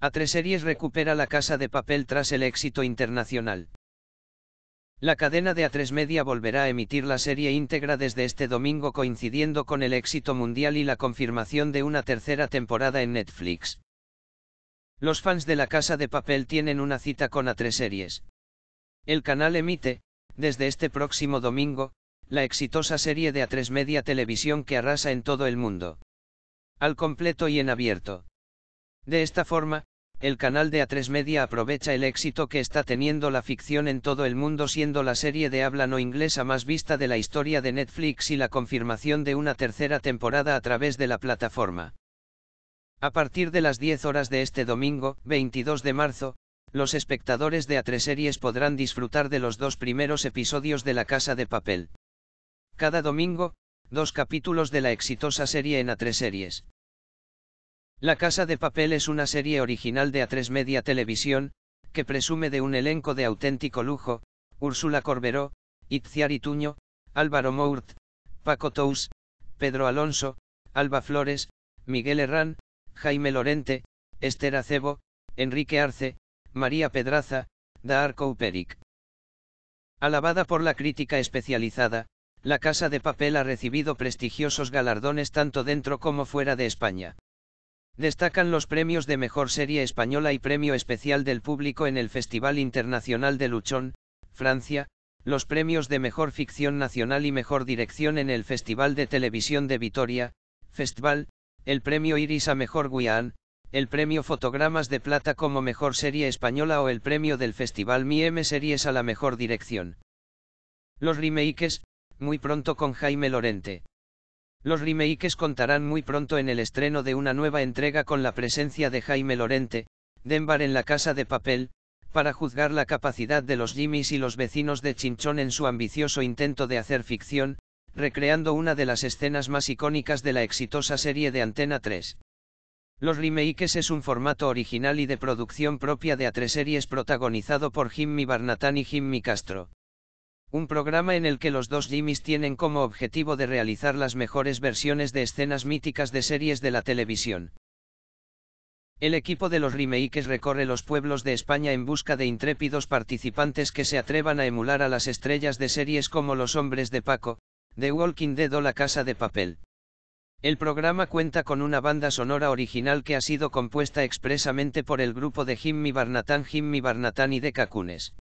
A3 recupera la casa de papel tras el éxito internacional. La cadena de A3 Media volverá a emitir la serie íntegra desde este domingo coincidiendo con el éxito mundial y la confirmación de una tercera temporada en Netflix. Los fans de La Casa de Papel tienen una cita con A3 Series. El canal emite, desde este próximo domingo, la exitosa serie de A3 Media Televisión que arrasa en todo el mundo. Al completo y en abierto. De esta forma, el canal de A3 Media aprovecha el éxito que está teniendo la ficción en todo el mundo siendo la serie de habla no inglesa más vista de la historia de Netflix y la confirmación de una tercera temporada a través de la plataforma. A partir de las 10 horas de este domingo, 22 de marzo, los espectadores de A3 Series podrán disfrutar de los dos primeros episodios de La Casa de Papel. Cada domingo, dos capítulos de la exitosa serie en A3 Series. La Casa de Papel es una serie original de A3 Media Televisión, que presume de un elenco de auténtico lujo, Úrsula Corberó, Itziar Ituño, Álvaro Mourt, Paco Tous, Pedro Alonso, Alba Flores, Miguel Herrán, Jaime Lorente, Esther Acebo, Enrique Arce, María Pedraza, Daar Uperic. Alabada por la crítica especializada, La Casa de Papel ha recibido prestigiosos galardones tanto dentro como fuera de España. Destacan los premios de Mejor Serie Española y Premio Especial del Público en el Festival Internacional de Luchón, Francia, los premios de Mejor Ficción Nacional y Mejor Dirección en el Festival de Televisión de Vitoria, Festival, el premio Iris a Mejor Guián, el premio Fotogramas de Plata como Mejor Serie Española o el premio del Festival M Series a la Mejor Dirección. Los remakes, muy pronto con Jaime Lorente. Los remakes contarán muy pronto en el estreno de una nueva entrega con la presencia de Jaime Lorente, Denver en la Casa de Papel, para juzgar la capacidad de los Jimmys y los vecinos de Chinchón en su ambicioso intento de hacer ficción, recreando una de las escenas más icónicas de la exitosa serie de Antena 3. Los remakes es un formato original y de producción propia de A3 Series protagonizado por Jimmy Barnatán y Jimmy Castro un programa en el que los dos Jimmys tienen como objetivo de realizar las mejores versiones de escenas míticas de series de la televisión. El equipo de los remakes recorre los pueblos de España en busca de intrépidos participantes que se atrevan a emular a las estrellas de series como Los Hombres de Paco, The Walking Dead o La Casa de Papel. El programa cuenta con una banda sonora original que ha sido compuesta expresamente por el grupo de Jimmy Barnatán, Jimmy Barnatán y de Cacunes.